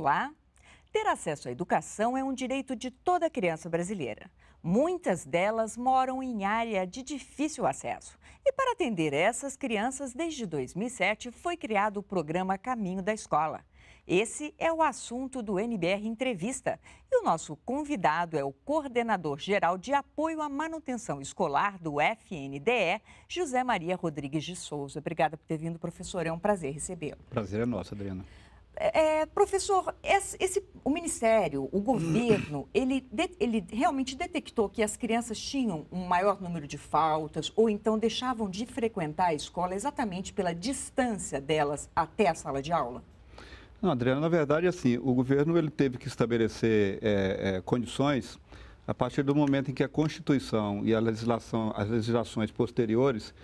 Olá! Ter acesso à educação é um direito de toda criança brasileira. Muitas delas moram em área de difícil acesso. E para atender essas crianças, desde 2007 foi criado o programa Caminho da Escola. Esse é o assunto do NBR Entrevista. E o nosso convidado é o coordenador geral de apoio à manutenção escolar do FNDE, José Maria Rodrigues de Souza. Obrigada por ter vindo, professor. É um prazer recebê-lo. Prazer é nosso, Adriana. É, é, professor, esse, esse, o Ministério, o governo, ele, de, ele realmente detectou que as crianças tinham um maior número de faltas ou então deixavam de frequentar a escola exatamente pela distância delas até a sala de aula? Não, Adriana, na verdade, assim, o governo ele teve que estabelecer é, é, condições a partir do momento em que a Constituição e a legislação, as legislações posteriores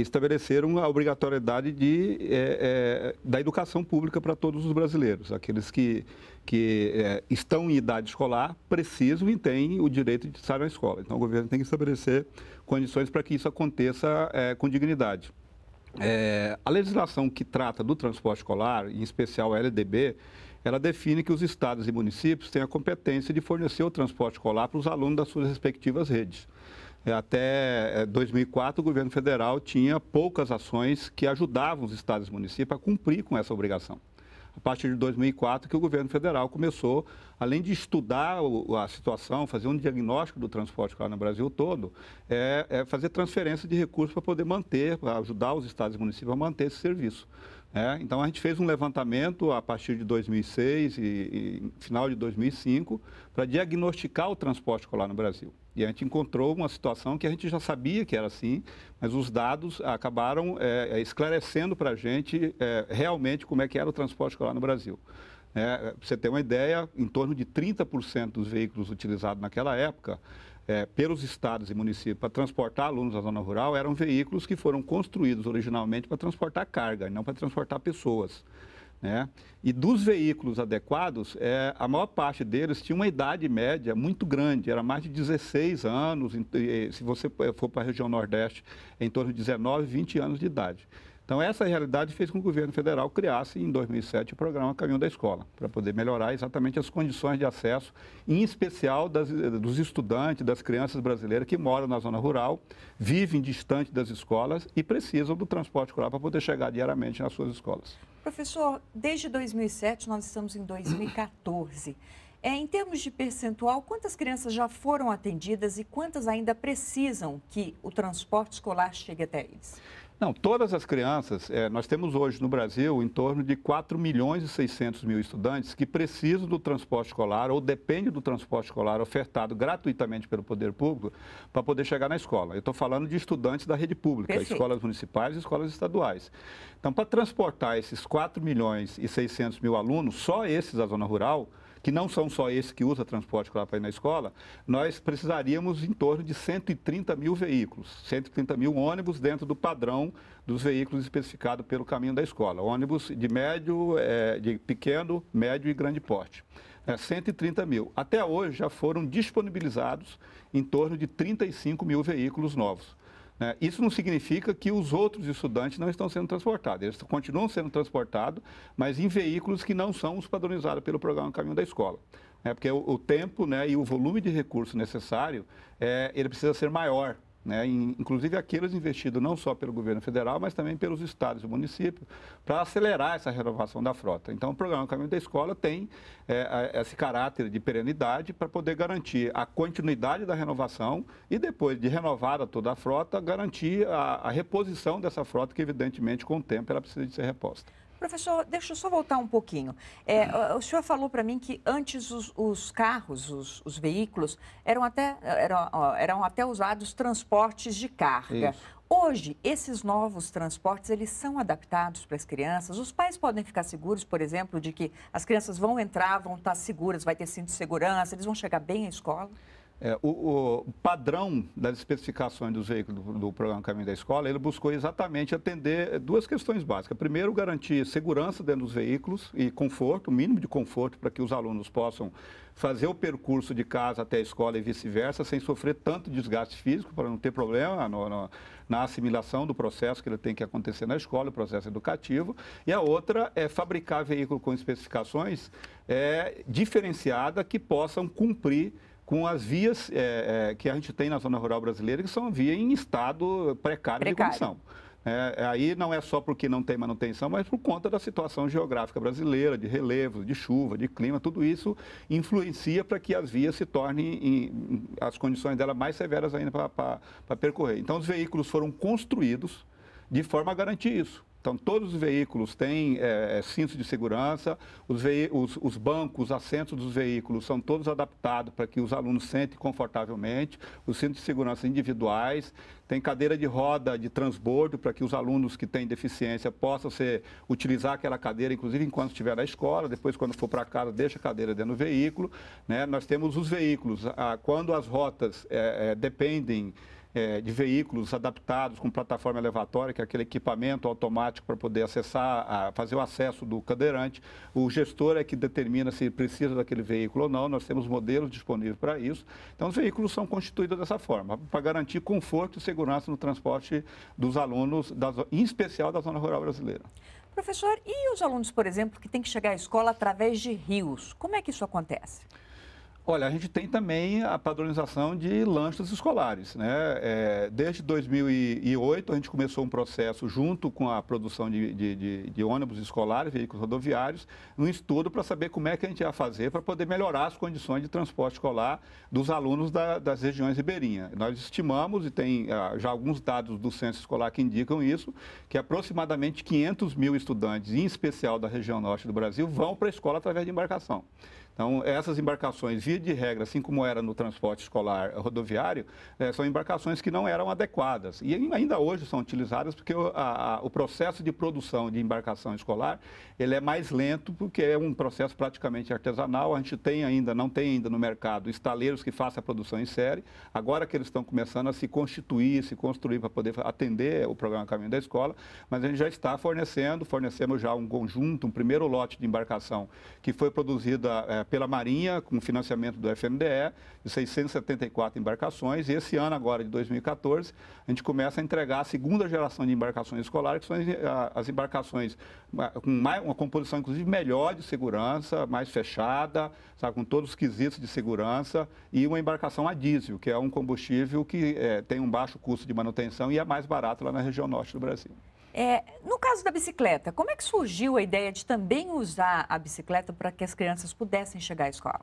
estabeleceram a obrigatoriedade de, é, é, da educação pública para todos os brasileiros. Aqueles que, que é, estão em idade escolar precisam e têm o direito de estar na escola. Então, o governo tem que estabelecer condições para que isso aconteça é, com dignidade. É, a legislação que trata do transporte escolar, em especial a LDB, ela define que os estados e municípios têm a competência de fornecer o transporte escolar para os alunos das suas respectivas redes. É, até 2004, é, o governo federal tinha poucas ações que ajudavam os estados e municípios a cumprir com essa obrigação. A partir de 2004 que o governo federal começou, além de estudar a situação, fazer um diagnóstico do transporte claro no Brasil todo, é, é fazer transferência de recursos para poder manter, para ajudar os estados e municípios a manter esse serviço. É, então a gente fez um levantamento a partir de 2006 e, e final de 2005 para diagnosticar o transporte escolar no Brasil. E a gente encontrou uma situação que a gente já sabia que era assim, mas os dados acabaram é, é esclarecendo para a gente é, realmente como é que era o transporte escolar no Brasil. É, para você ter uma ideia, em torno de 30% dos veículos utilizados naquela época é, pelos estados e municípios para transportar alunos à zona rural eram veículos que foram construídos originalmente para transportar carga, não para transportar pessoas. Né? E dos veículos adequados, é, a maior parte deles tinha uma idade média muito grande, era mais de 16 anos, se você eh, for para a região Nordeste, em torno de 19, 20 anos de idade. Então, essa realidade fez com que o governo federal criasse, em 2007, o programa Caminho da Escola, para poder melhorar exatamente as condições de acesso, em especial das, eh, dos estudantes, das crianças brasileiras que moram na zona rural, vivem distante das escolas e precisam do transporte escolar para poder chegar diariamente nas suas escolas. Professor, desde 2007, nós estamos em 2014. É, em termos de percentual, quantas crianças já foram atendidas e quantas ainda precisam que o transporte escolar chegue até eles? Não, todas as crianças, é, nós temos hoje no Brasil em torno de 4 milhões e 600 mil estudantes que precisam do transporte escolar ou dependem do transporte escolar ofertado gratuitamente pelo poder público para poder chegar na escola. Eu estou falando de estudantes da rede pública, Perfeito. escolas municipais e escolas estaduais. Então, para transportar esses 4 milhões e 600 mil alunos, só esses da zona rural, que não são só esses que usa transporte escolar para ir na escola, nós precisaríamos em torno de 130 mil veículos, 130 mil ônibus dentro do padrão dos veículos especificado pelo caminho da escola. Ônibus de médio, é, de pequeno, médio e grande porte. É, 130 mil. Até hoje já foram disponibilizados em torno de 35 mil veículos novos. Né? Isso não significa que os outros estudantes não estão sendo transportados. Eles continuam sendo transportados, mas em veículos que não são os padronizados pelo programa Caminho da Escola. É, porque o, o tempo né, e o volume de recurso necessário, é, ele precisa ser maior né, inclusive aqueles investidos não só pelo governo federal, mas também pelos estados e municípios, para acelerar essa renovação da frota. Então, o programa Caminho da Escola tem é, esse caráter de perenidade para poder garantir a continuidade da renovação e depois de renovada toda a frota, garantir a, a reposição dessa frota que, evidentemente, com o tempo ela precisa de ser reposta. Professor, deixa eu só voltar um pouquinho. É, o senhor falou para mim que antes os, os carros, os, os, veículos, eram até, eram, eram até usados transportes de carga. Isso. Hoje, esses novos transportes, eles são adaptados para as crianças? Os pais podem ficar seguros, por exemplo, de que as crianças vão entrar, vão estar tá seguras, vai ter cinto de segurança, eles vão chegar bem à escola? É, o, o, padrão das especificações dos veículos do, do, programa Caminho da Escola, ele buscou exatamente atender duas questões básicas. Primeiro, garantir segurança dentro dos veículos e conforto, mínimo de conforto, para que os alunos possam fazer o percurso de casa até a escola e vice-versa, sem sofrer tanto desgaste físico, para não ter problema no, no, na assimilação do processo que ele tem que acontecer na escola, o processo educativo. E a outra é fabricar veículo com especificações é, diferenciada que possam cumprir com as vias é, é, que a gente tem na zona rural brasileira, que são vias em estado precário, precário. de condição. É, é, aí não é só porque não tem manutenção, mas por conta da situação geográfica brasileira, de relevos, de chuva, de clima, tudo isso influencia para que as vias se tornem em, as condições dela mais severas ainda para percorrer. Então os veículos foram construídos de forma a garantir isso. Então, todos os veículos têm é, cinto de segurança, os, os, os bancos, os assentos dos veículos são todos adaptados para que os alunos sentem confortavelmente, os cintos de segurança individuais, tem cadeira de roda de transbordo para que os alunos que têm deficiência possam ser, utilizar aquela cadeira, inclusive enquanto estiver na escola, depois quando for para casa, deixa a cadeira dentro do veículo. Né? Nós temos os veículos, a, ah, quando as rotas é, é, dependem é, de veículos adaptados com plataforma elevatória, que é aquele equipamento automático para poder acessar, a, fazer o acesso do cadeirante. O gestor é que determina se precisa daquele veículo ou não, nós temos modelos disponíveis para isso. Então, os veículos são constituídos dessa forma, para garantir conforto e segurança no transporte dos alunos, da, em especial da zona rural brasileira. Professor, e os alunos, por exemplo, que têm que chegar à escola através de rios? Como é que isso acontece? Olha, a gente tem também a padronização de lanchas escolares. Né? É, desde 2008, a gente começou um processo junto com a produção de, de, de, de ônibus escolares, veículos rodoviários, um estudo para saber como é que a gente ia fazer para poder melhorar as condições de transporte escolar dos alunos da, das regiões ribeirinhas. Nós estimamos, e tem ah, já alguns dados do censo escolar que indicam isso, que aproximadamente 500 mil estudantes, em especial da região norte do Brasil, vão para a escola através de embarcação. Então, essas embarcações, via de regra, assim como era no transporte escolar rodoviário, é, são embarcações que não eram adequadas. E ainda hoje são utilizadas porque o, a, a, o processo de produção de embarcação escolar ele é mais lento, porque é um processo praticamente artesanal. A gente tem ainda, não tem ainda no mercado, estaleiros que façam a produção em série. Agora que eles estão começando a se constituir, se construir para poder atender o programa Caminho da Escola, mas a gente já está fornecendo, fornecemos já um conjunto, um primeiro lote de embarcação que foi produzida. É, pela Marinha, com financiamento do FNDE, de 674 embarcações. E esse ano, agora de 2014, a gente começa a entregar a segunda geração de embarcações escolares, que são as embarcações com mais, uma composição, inclusive, melhor de segurança, mais fechada, sabe, com todos os quesitos de segurança, e uma embarcação a diesel, que é um combustível que é, tem um baixo custo de manutenção e é mais barato lá na região norte do Brasil. É, no caso da bicicleta, como é que surgiu a ideia de também usar a bicicleta para que as crianças pudessem chegar à escola?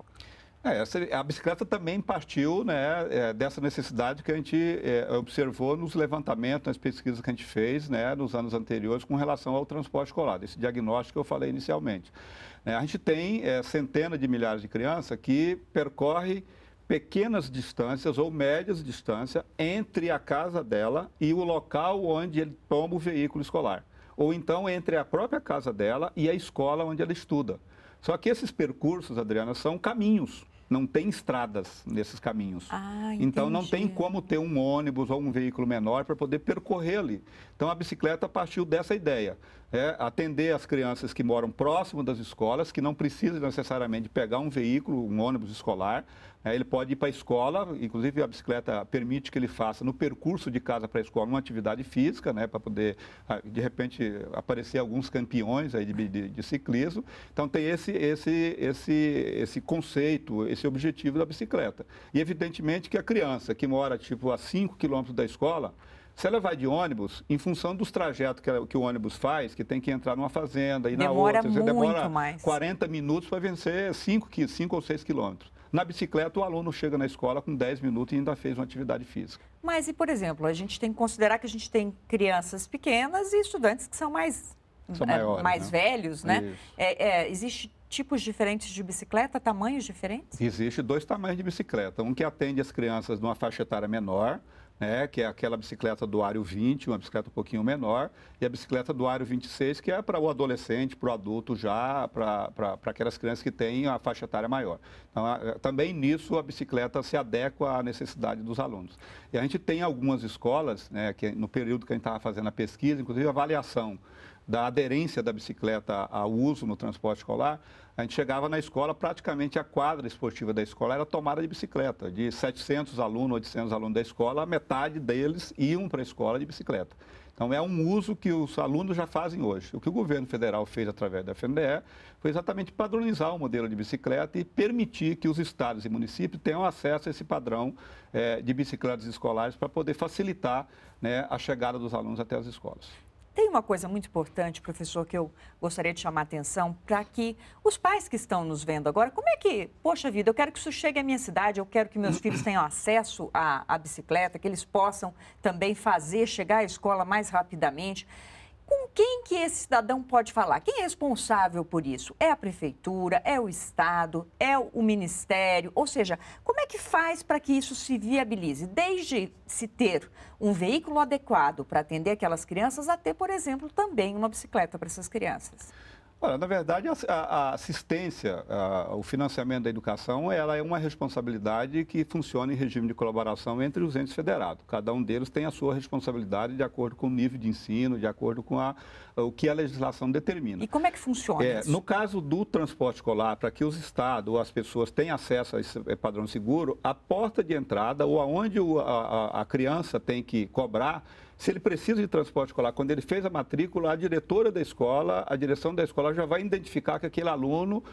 É, a bicicleta também partiu né, é, dessa necessidade que a gente é, observou nos levantamentos, nas pesquisas que a gente fez né, nos anos anteriores com relação ao transporte escolar, esse diagnóstico que eu falei inicialmente. É, a gente tem centenas de milhares de crianças que percorrem pequenas distâncias ou médias distâncias entre a casa dela e o local onde ele toma o veículo escolar. Ou então entre a própria casa dela e a escola onde ela estuda. Só que esses percursos, Adriana, são caminhos. Não tem estradas nesses caminhos. Ah, então não tem como ter um ônibus ou um veículo menor para poder percorrer ali. Então a bicicleta partiu dessa ideia é, atender as crianças que moram próximo das escolas, que não precisam necessariamente pegar um veículo, um ônibus escolar. É, ele pode ir para a escola, inclusive a bicicleta permite que ele faça no percurso de casa para a escola uma atividade física, né, para poder, ah, de repente, aparecer alguns campeões aí de, de, de ciclismo. Então tem esse, esse, esse, esse conceito, esse objetivo da bicicleta. E evidentemente que a criança que mora tipo a 5 quilômetros da escola, se ela vai de ônibus, em função dos trajetos que, ela, que o ônibus faz, que tem que entrar numa fazenda e na outra, você demora mais. 40 minutos para vencer 5, ou 6 quilômetros. Na bicicleta, o aluno chega na escola com 10 minutos e ainda fez uma atividade física. Mas e, por exemplo, a gente tem que considerar que a gente tem crianças pequenas e estudantes que são mais, são é, maiores, né? mais né? velhos, né? É, é, existe tipos diferentes de bicicleta, tamanhos diferentes? Existe dois tamanhos de bicicleta. Um que atende as crianças numa faixa etária menor, né, que é aquela bicicleta do aro 20, uma bicicleta um pouquinho menor, e a bicicleta do aro 26, que é para o adolescente, para o adulto já, para aquelas crianças que têm a faixa etária maior. Então, a, também nisso a bicicleta se adequa à necessidade dos alunos. E a gente tem algumas escolas, né, que no período que a gente estava fazendo a pesquisa, inclusive a avaliação da aderência da bicicleta ao uso no transporte escolar, a gente chegava na escola, praticamente a quadra esportiva da escola era tomada de bicicleta. De 700 alunos, 800 alunos da escola, metade deles iam para a escola de bicicleta. Então, é um uso que os alunos já fazem hoje. O que o governo federal fez através da FNDE foi exatamente padronizar o modelo de bicicleta e permitir que os estados e municípios tenham acesso a esse padrão eh, de bicicletas escolares para poder facilitar né, a chegada dos alunos até as escolas. Tem uma coisa muito importante, professor, que eu gostaria de chamar a atenção para que os pais que estão nos vendo agora, como é que, poxa vida, eu quero que isso chegue à minha cidade, eu quero que meus filhos tenham acesso à, à bicicleta, que eles possam também fazer chegar à escola mais rapidamente quem que esse cidadão pode falar? Quem é responsável por isso? É a prefeitura? É o Estado? É o Ministério? Ou seja, como é que faz para que isso se viabilize? Desde se ter um veículo adequado para atender aquelas crianças, até, por exemplo, também uma bicicleta para essas crianças. Olha, na verdade, a, a assistência, a, o financiamento da educação, ela é uma responsabilidade que funciona em regime de colaboração entre os entes federados. Cada um deles tem a sua responsabilidade de acordo com o nível de ensino, de acordo com a, o que a legislação determina. E como é que funciona é, isso? No caso do transporte escolar, para que os estados ou as pessoas tenham acesso a esse é, padrão seguro, a porta de entrada ou aonde a, a criança tem que cobrar se ele precisa de transporte escolar, quando ele fez a matrícula, a diretora da escola, a direção da escola já vai identificar que aquele aluno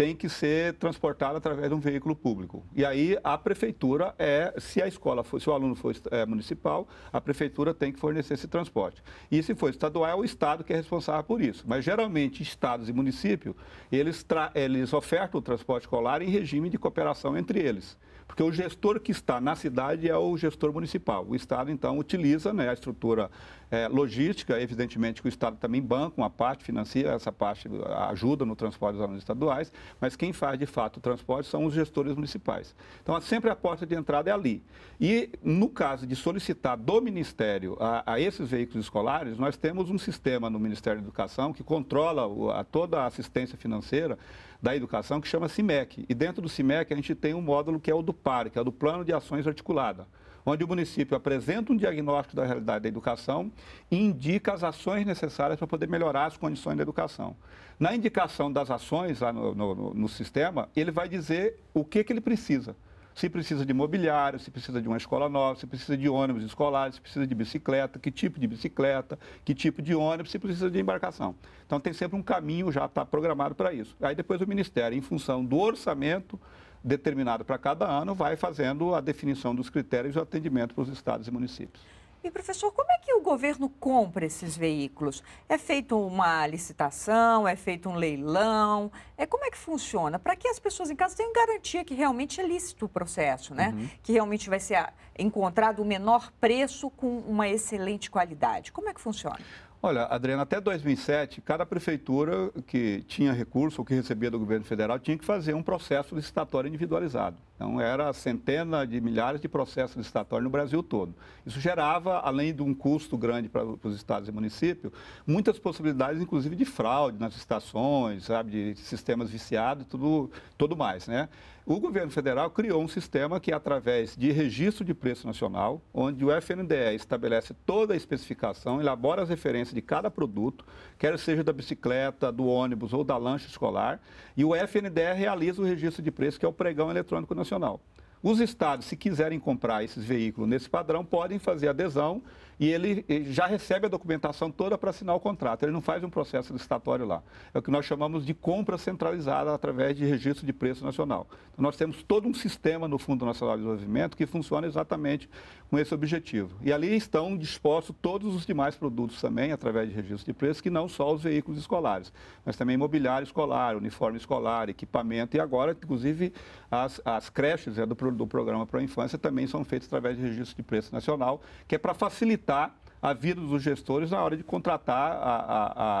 tem que ser transportada através de um veículo público. E aí a prefeitura é, se a escola for, se o aluno for é, municipal, a prefeitura tem que fornecer esse transporte. E se for estadual, é o estado que é responsável por isso. Mas geralmente estados e municípios, eles, eles ofertam o transporte escolar em regime de cooperação entre eles. Porque o gestor que está na cidade é o gestor municipal. O Estado, então, utiliza né, a estrutura é, logística, evidentemente que o Estado também banca uma parte, financia essa parte, ajuda no transporte dos alunos estaduais, mas quem faz de fato o transporte são os gestores municipais. Então, sempre a porta de entrada é ali. E no caso de solicitar do Ministério a, a esses veículos escolares, nós temos um sistema no Ministério da Educação que controla a, toda a assistência financeira da Educação, que chama CIMEC. E dentro do CIMEC a gente tem um módulo que é o do PAR, que é o do Plano de Ações Articulada, onde o município apresenta um diagnóstico da realidade da educação e indica as ações necessárias para poder melhorar as condições da educação. Na indicação das ações lá no, no, no sistema, ele vai dizer o que, que ele precisa se precisa de mobiliário, se precisa de uma escola nova, se precisa de ônibus escolares, se precisa de bicicleta, que tipo de bicicleta, que tipo de ônibus, se precisa de embarcação. Então tem sempre um caminho já tá programado para isso. Aí depois o Ministério, em função do orçamento determinado para cada ano, vai fazendo a definição dos critérios e o atendimento para os estados e municípios. E, professor, como é que o governo compra esses veículos? É feita uma licitação? É feito um leilão? É, como é que funciona? Para que as pessoas em casa tenham garantia que realmente é lícito o processo, né? Uhum. Que realmente vai ser encontrado o menor preço com uma excelente qualidade. Como é que funciona? Olha, Adriana, até 2007, cada prefeitura que tinha recurso ou que recebia do governo federal tinha que fazer um processo licitatório individualizado. Então, era centenas de milhares de processos licitatórios no Brasil todo. Isso gerava, além de um custo grande para, para os estados e municípios, muitas possibilidades, inclusive, de fraude nas estações, sabe, de sistemas viciados e tudo, tudo mais. Né? O governo federal criou um sistema que, é através de registro de preço nacional, onde o FNDE estabelece toda a especificação, elabora as referências de cada produto, quer seja da bicicleta, do ônibus ou da lancha escolar, e o FNDE realiza o registro de preço, que é o pregão eletrônico nacional Nacional. Os estados, se quiserem comprar esses veículos nesse padrão, podem fazer adesão e ele já recebe a documentação toda para assinar o contrato. Ele não faz um processo licitatório lá. É o que nós chamamos de compra centralizada através de registro de preço nacional. Então, nós temos todo um sistema no Fundo Nacional de Desenvolvimento que funciona exatamente com esse objetivo. E ali estão dispostos todos os demais produtos também, através de registro de preço, que não só os veículos escolares, mas também mobiliário escolar, uniforme escolar, equipamento e agora, inclusive, as, as creches é do programa do programa para a infância também são feitos através de registro de preço nacional, que é para facilitar a vida dos gestores na hora de contratar a,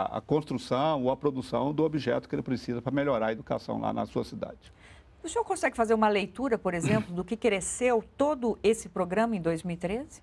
a, a construção ou a produção do objeto que ele precisa para melhorar a educação lá na sua cidade. O senhor consegue fazer uma leitura, por exemplo, do que cresceu todo esse programa em 2013?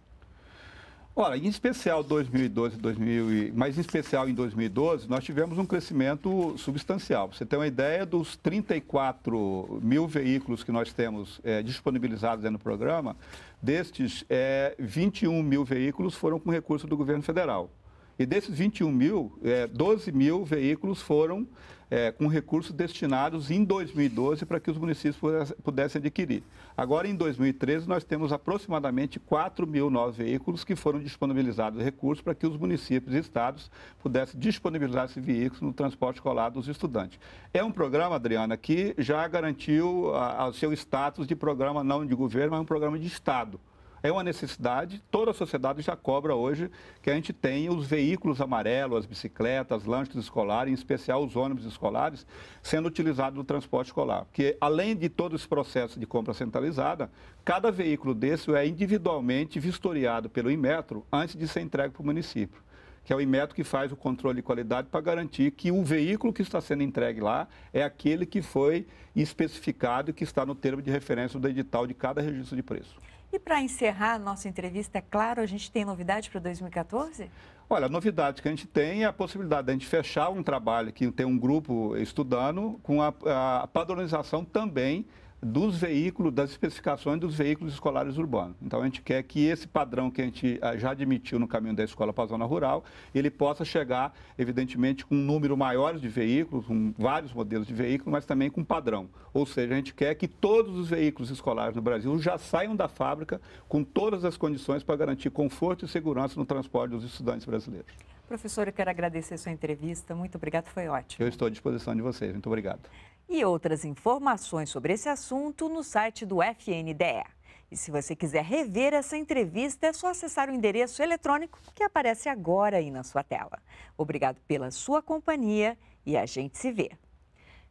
Olha, em especial 2012, 2000 mas em especial em 2012, nós tivemos um crescimento substancial. Você tem uma ideia dos 34 mil veículos que nós temos é, disponibilizados no programa, destes, é, 21 mil veículos foram com recurso do governo federal. E desses 21 mil, é, 12 mil veículos foram é, com recursos destinados em 2012 para que os municípios pudessem adquirir. Agora, em 2013, nós temos aproximadamente 4 mil novos veículos que foram disponibilizados recursos para que os municípios e estados pudessem disponibilizar esses veículos no transporte escolar dos estudantes. É um programa, Adriana, que já garantiu o seu status de programa não de governo, mas um programa de Estado é uma necessidade, toda a sociedade já cobra hoje que a gente tenha os veículos amarelos, as bicicletas, lanches escolares, em especial os ônibus escolares, sendo utilizados no transporte escolar. Porque além de todo esse processo de compra centralizada, cada veículo desse é individualmente vistoriado pelo Inmetro antes de ser entregue para o município que é o IMETO que faz o controle de qualidade para garantir que o veículo que está sendo entregue lá é aquele que foi especificado e que está no termo de referência do edital de cada registro de preço. E para encerrar a nossa entrevista, é claro, a gente tem novidade para 2014? Olha, a novidade que a gente tem é a possibilidade de a gente fechar um trabalho que tem um grupo estudando com a, a padronização também dos veículos, das especificações dos veículos escolares urbanos. Então, a gente quer que esse padrão que a gente eh, já admitiu no caminho da escola para a zona rural, ele possa chegar, evidentemente, com um número maior de veículos, com vários modelos de veículos, mas também com padrão. Ou seja, a gente quer que todos os veículos escolares no Brasil já saiam da fábrica com todas as condições para garantir conforto e segurança no transporte dos estudantes brasileiros. Professor, eu quero agradecer a sua entrevista. Muito obrigado, foi ótimo. Eu estou à disposição de vocês. Muito obrigado e outras informações sobre esse assunto no site do FNDE. E se você quiser rever essa entrevista, é só acessar o endereço eletrônico que aparece agora aí na sua tela. Obrigado pela sua companhia e a gente se vê.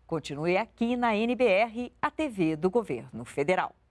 Continue aqui na NBR, a TV do Governo Federal.